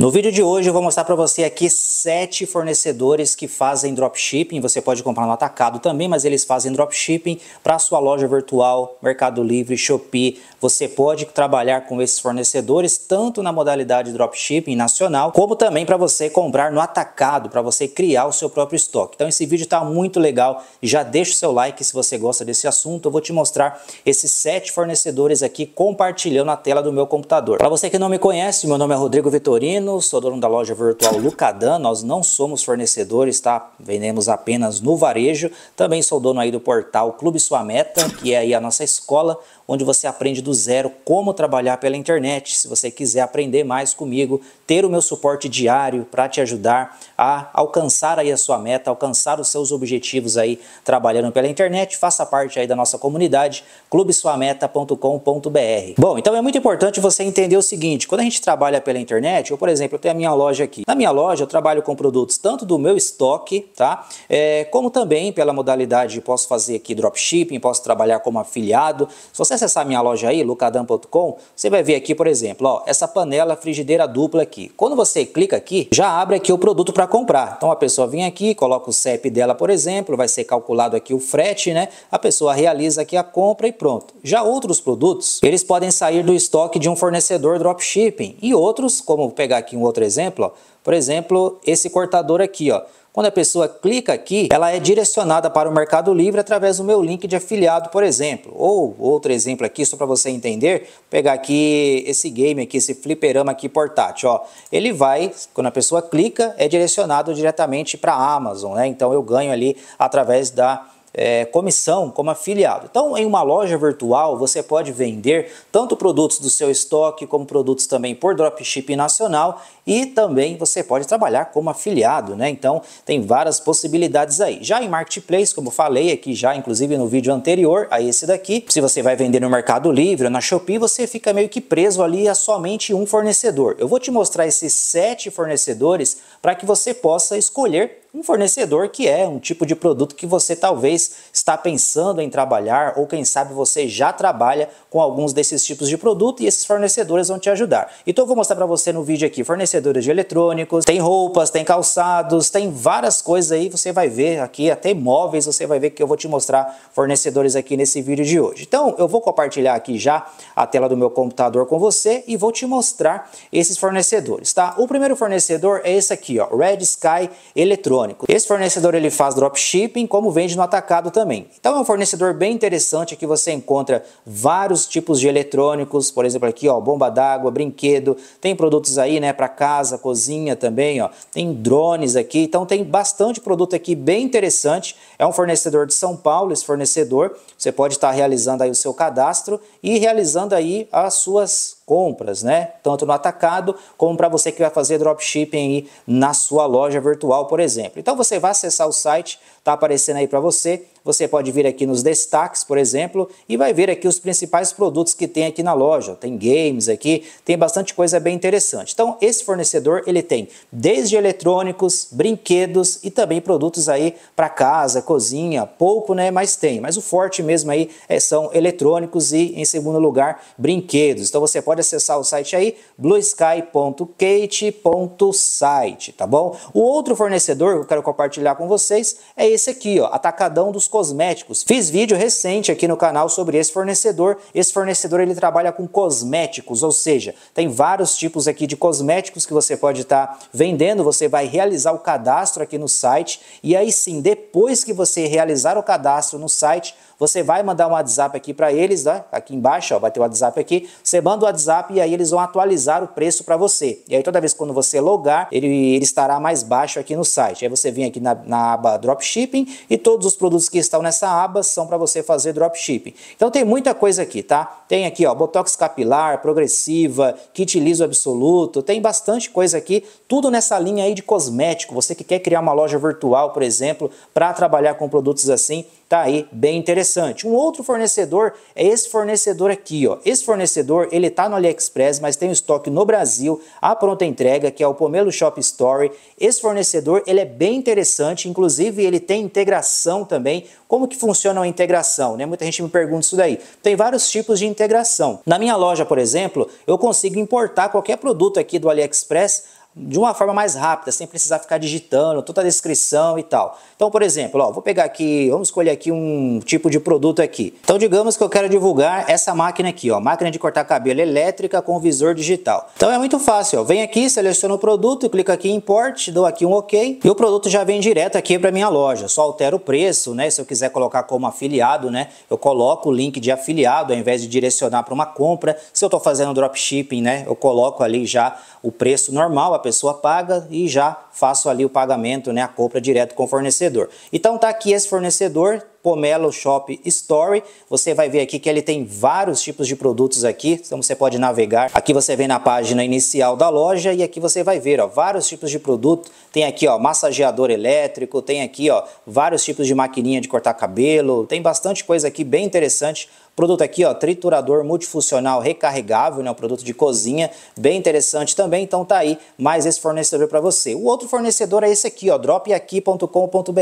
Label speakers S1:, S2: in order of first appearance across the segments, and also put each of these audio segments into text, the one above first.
S1: No vídeo de hoje eu vou mostrar para você aqui sete fornecedores que fazem dropshipping. Você pode comprar no atacado também, mas eles fazem dropshipping para sua loja virtual, Mercado Livre, Shopee. Você pode trabalhar com esses fornecedores tanto na modalidade dropshipping nacional, como também para você comprar no atacado, para você criar o seu próprio estoque. Então esse vídeo está muito legal. Já deixa o seu like se você gosta desse assunto. Eu vou te mostrar esses sete fornecedores aqui compartilhando a tela do meu computador. Para você que não me conhece, meu nome é Rodrigo Vitorino sou dono da loja virtual Lucadan, nós não somos fornecedores, tá? Vendemos apenas no varejo. Também sou dono aí do portal Clube Sua Meta, que é aí a nossa escola, onde você aprende do zero como trabalhar pela internet. Se você quiser aprender mais comigo, ter o meu suporte diário para te ajudar a alcançar aí a sua meta, alcançar os seus objetivos aí trabalhando pela internet, faça parte aí da nossa comunidade, clubesuameta.com.br. Bom, então é muito importante você entender o seguinte, quando a gente trabalha pela internet, ou por exemplo, exemplo, eu tenho a minha loja aqui. Na minha loja eu trabalho com produtos tanto do meu estoque, tá? É, como também pela modalidade posso fazer aqui dropshipping, posso trabalhar como afiliado. Se você acessar minha loja aí, lucadam.com, você vai ver aqui, por exemplo, ó, essa panela frigideira dupla aqui. Quando você clica aqui, já abre aqui o produto para comprar. Então a pessoa vem aqui, coloca o CEP dela, por exemplo, vai ser calculado aqui o frete, né? A pessoa realiza aqui a compra e pronto. Já outros produtos, eles podem sair do estoque de um fornecedor dropshipping e outros, como pegar aqui um outro exemplo, ó. por exemplo, esse cortador aqui, ó. Quando a pessoa clica aqui, ela é direcionada para o Mercado Livre através do meu link de afiliado, por exemplo. Ou outro exemplo aqui, só para você entender, pegar aqui esse game aqui, esse fliperama aqui portátil, ó. Ele vai, quando a pessoa clica, é direcionado diretamente para a Amazon, né? Então eu ganho ali através da é, comissão como afiliado. Então, em uma loja virtual, você pode vender tanto produtos do seu estoque, como produtos também por dropship nacional e também você pode trabalhar como afiliado, né? Então, tem várias possibilidades aí. Já em Marketplace, como falei aqui já, inclusive no vídeo anterior a esse daqui, se você vai vender no Mercado Livre ou na Shopee, você fica meio que preso ali a somente um fornecedor. Eu vou te mostrar esses sete fornecedores para que você possa escolher um fornecedor que é um tipo de produto que você talvez está pensando em trabalhar ou quem sabe você já trabalha com alguns desses tipos de produto e esses fornecedores vão te ajudar. Então eu vou mostrar para você no vídeo aqui fornecedores de eletrônicos, tem roupas, tem calçados, tem várias coisas aí, você vai ver aqui até móveis você vai ver que eu vou te mostrar fornecedores aqui nesse vídeo de hoje. Então eu vou compartilhar aqui já a tela do meu computador com você e vou te mostrar esses fornecedores, tá? O primeiro fornecedor é esse aqui, ó, Red Sky Eletrônicos eletrônico. Esse fornecedor ele faz dropshipping, como vende no atacado também. Então é um fornecedor bem interessante que você encontra vários tipos de eletrônicos, por exemplo aqui ó, bomba d'água, brinquedo, tem produtos aí né para casa, cozinha também ó, tem drones aqui, então tem bastante produto aqui bem interessante. É um fornecedor de São Paulo, esse fornecedor, você pode estar tá realizando aí o seu cadastro e realizando aí as suas compras, né? Tanto no atacado como para você que vai fazer dropshipping na sua loja virtual, por exemplo. Então você vai acessar o site, tá aparecendo aí para você você pode vir aqui nos destaques, por exemplo, e vai ver aqui os principais produtos que tem aqui na loja. Tem games aqui, tem bastante coisa bem interessante. Então, esse fornecedor, ele tem desde eletrônicos, brinquedos e também produtos aí para casa, cozinha, pouco, né, mas tem. Mas o forte mesmo aí é, são eletrônicos e, em segundo lugar, brinquedos. Então, você pode acessar o site aí, bluesky.kate.site, tá bom? O outro fornecedor que eu quero compartilhar com vocês é esse aqui, ó, Atacadão dos cosméticos. Fiz vídeo recente aqui no canal sobre esse fornecedor. Esse fornecedor ele trabalha com cosméticos, ou seja, tem vários tipos aqui de cosméticos que você pode estar tá vendendo. Você vai realizar o cadastro aqui no site e aí sim, depois que você realizar o cadastro no site, você vai mandar um WhatsApp aqui para eles, né? aqui embaixo ó, vai ter o WhatsApp aqui. Você manda o WhatsApp e aí eles vão atualizar o preço para você. E aí toda vez que quando você logar, ele, ele estará mais baixo aqui no site. Aí você vem aqui na, na aba Dropshipping e todos os produtos que estão nessa aba são para você fazer dropshipping. Então tem muita coisa aqui, tá? Tem aqui ó, Botox capilar, progressiva, kit liso absoluto, tem bastante coisa aqui, tudo nessa linha aí de cosmético. Você que quer criar uma loja virtual, por exemplo, para trabalhar com produtos assim, Tá aí bem interessante. Um outro fornecedor é esse fornecedor aqui, ó. Esse fornecedor, ele tá no AliExpress, mas tem um estoque no Brasil, a pronta entrega, que é o Pomelo Shop Story. Esse fornecedor, ele é bem interessante, inclusive ele tem integração também. Como que funciona a integração, né? Muita gente me pergunta isso daí. Tem vários tipos de integração. Na minha loja, por exemplo, eu consigo importar qualquer produto aqui do AliExpress de uma forma mais rápida, sem precisar ficar digitando toda a descrição e tal. Então, por exemplo, ó, vou pegar aqui, vamos escolher aqui um tipo de produto aqui. Então, digamos que eu quero divulgar essa máquina aqui, ó, máquina de cortar cabelo elétrica com visor digital. Então, é muito fácil, ó. Vem aqui, seleciono o produto, clico aqui em import, dou aqui um OK e o produto já vem direto aqui para minha loja. Só altero o preço, né? Se eu quiser colocar como afiliado, né, eu coloco o link de afiliado ao invés de direcionar para uma compra. Se eu estou fazendo dropshipping, né, eu coloco ali já o preço normal a pessoa paga e já faço ali o pagamento, né, a compra direto com o fornecedor. Então tá aqui esse fornecedor, Pomelo Shop Story. Você vai ver aqui que ele tem vários tipos de produtos aqui, então você pode navegar. Aqui você vem na página inicial da loja e aqui você vai ver, ó, vários tipos de produto. Tem aqui, ó, massageador elétrico, tem aqui, ó, vários tipos de maquininha de cortar cabelo, tem bastante coisa aqui bem interessante Produto aqui, ó, triturador multifuncional recarregável, né? Um produto de cozinha, bem interessante também. Então tá aí mais esse fornecedor para você. O outro fornecedor é esse aqui, ó, dropaqui.com.br.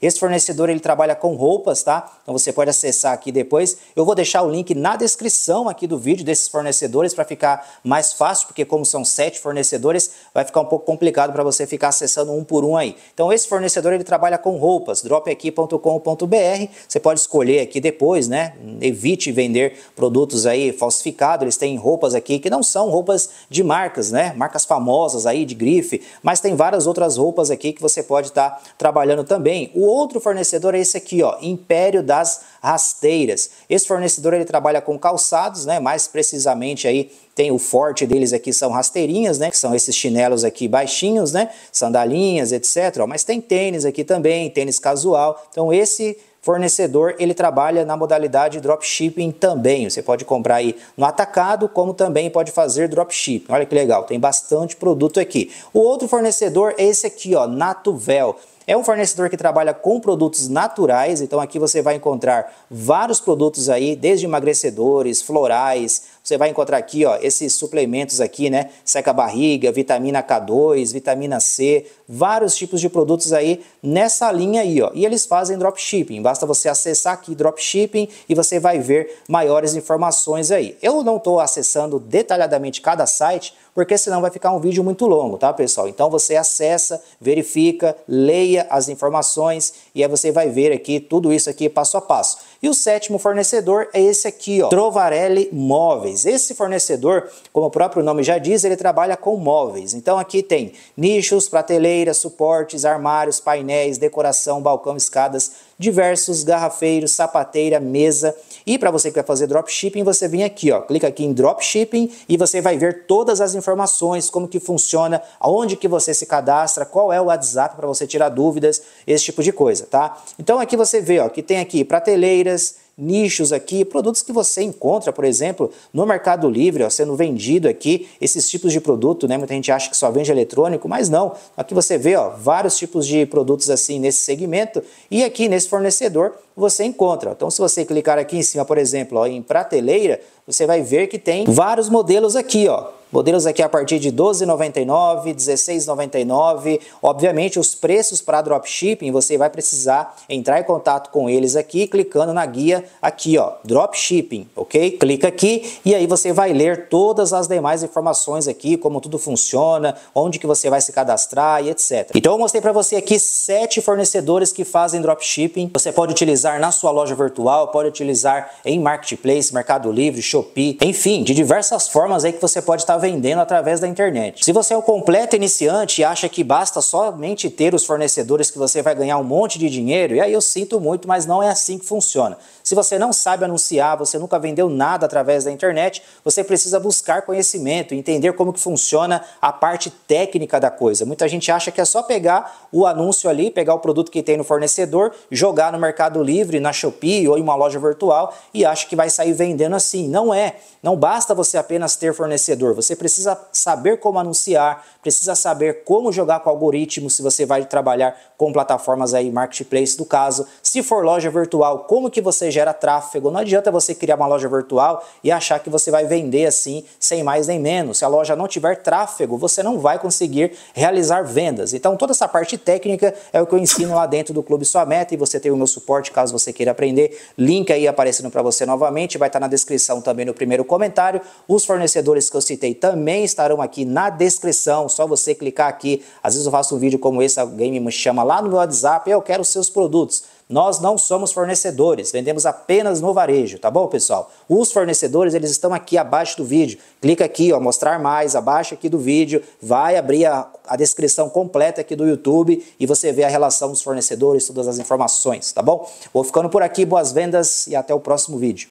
S1: Esse fornecedor ele trabalha com roupas, tá? Então você pode acessar aqui depois. Eu vou deixar o link na descrição aqui do vídeo desses fornecedores para ficar mais fácil, porque como são sete fornecedores, vai ficar um pouco complicado para você ficar acessando um por um aí. Então esse fornecedor ele trabalha com roupas, dropaqui.com.br. Você pode escolher aqui depois, né? Evita evite vender produtos aí falsificados. Eles têm roupas aqui que não são roupas de marcas, né? Marcas famosas aí de grife, mas tem várias outras roupas aqui que você pode estar tá trabalhando também. O outro fornecedor é esse aqui, ó, Império das Rasteiras. Esse fornecedor ele trabalha com calçados, né? Mais precisamente aí tem o forte deles aqui são rasteirinhas, né? Que são esses chinelos aqui baixinhos, né? Sandalinhas, etc. Mas tem tênis aqui também, tênis casual. Então esse fornecedor, ele trabalha na modalidade dropshipping também. Você pode comprar aí no atacado, como também pode fazer dropshipping. Olha que legal, tem bastante produto aqui. O outro fornecedor é esse aqui, ó, Natuvel. É um fornecedor que trabalha com produtos naturais, então aqui você vai encontrar vários produtos aí, desde emagrecedores, florais, você vai encontrar aqui, ó, esses suplementos aqui, né? Seca barriga, vitamina K2, vitamina C, vários tipos de produtos aí nessa linha aí, ó. E eles fazem dropshipping. Basta você acessar aqui dropshipping e você vai ver maiores informações aí. Eu não estou acessando detalhadamente cada site, porque senão vai ficar um vídeo muito longo, tá, pessoal? Então você acessa, verifica, leia as informações e aí você vai ver aqui tudo isso aqui passo a passo. E o sétimo fornecedor é esse aqui, ó, Trovarelli Móveis. Esse fornecedor, como o próprio nome já diz, ele trabalha com móveis. Então aqui tem nichos, prateleiras, suportes, armários, painéis, decoração, balcão, escadas, diversos garrafeiros, sapateira, mesa. E para você que vai fazer dropshipping, você vem aqui, ó, clica aqui em dropshipping e você vai ver todas as informações, como que funciona, aonde que você se cadastra, qual é o WhatsApp para você tirar dúvidas, esse tipo de coisa, tá? Então aqui você vê, ó, que tem aqui prateleiras, nichos aqui, produtos que você encontra, por exemplo, no Mercado Livre, ó, sendo vendido aqui, esses tipos de produto, né? Muita gente acha que só vende eletrônico, mas não. Aqui você vê ó, vários tipos de produtos assim nesse segmento e aqui nesse fornecedor você encontra. Então, se você clicar aqui em cima, por exemplo, ó, em prateleira, você vai ver que tem vários modelos aqui, ó Modelos aqui a partir de 12,99, 16,99. Obviamente, os preços para dropshipping, você vai precisar entrar em contato com eles aqui, clicando na guia aqui, ó, dropshipping, ok? Clica aqui e aí você vai ler todas as demais informações aqui, como tudo funciona, onde que você vai se cadastrar e etc. Então, eu mostrei para você aqui sete fornecedores que fazem dropshipping. Você pode utilizar na sua loja virtual, pode utilizar em marketplace, Mercado Livre, Shopee, enfim, de diversas formas aí que você pode estar tá vendendo através da internet. Se você é o completo iniciante e acha que basta somente ter os fornecedores que você vai ganhar um monte de dinheiro, e aí eu sinto muito, mas não é assim que funciona. Se você não sabe anunciar, você nunca vendeu nada através da internet, você precisa buscar conhecimento, entender como que funciona a parte técnica da coisa. Muita gente acha que é só pegar o anúncio ali, pegar o produto que tem no fornecedor, jogar no Mercado Livre, na Shopee ou em uma loja virtual e acha que vai sair vendendo assim. Não é. Não basta você apenas ter fornecedor, você você precisa saber como anunciar, precisa saber como jogar com algoritmos se você vai trabalhar com plataformas aí marketplace do caso, se for loja virtual, como que você gera tráfego? Não adianta você criar uma loja virtual e achar que você vai vender assim, sem mais nem menos. Se a loja não tiver tráfego, você não vai conseguir realizar vendas. Então, toda essa parte técnica é o que eu ensino lá dentro do Clube Sua Meta e você tem o meu suporte caso você queira aprender. Link aí aparecendo para você novamente, vai estar tá na descrição também no primeiro comentário. Os fornecedores que eu citei também estarão aqui na descrição, só você clicar aqui. Às vezes eu faço um vídeo como esse, alguém me chama lá no meu WhatsApp, eu quero os seus produtos. Nós não somos fornecedores, vendemos apenas no varejo, tá bom, pessoal? Os fornecedores, eles estão aqui abaixo do vídeo. Clica aqui, ó, mostrar mais, abaixo aqui do vídeo, vai abrir a, a descrição completa aqui do YouTube e você vê a relação dos fornecedores, todas as informações, tá bom? Vou ficando por aqui, boas vendas e até o próximo vídeo.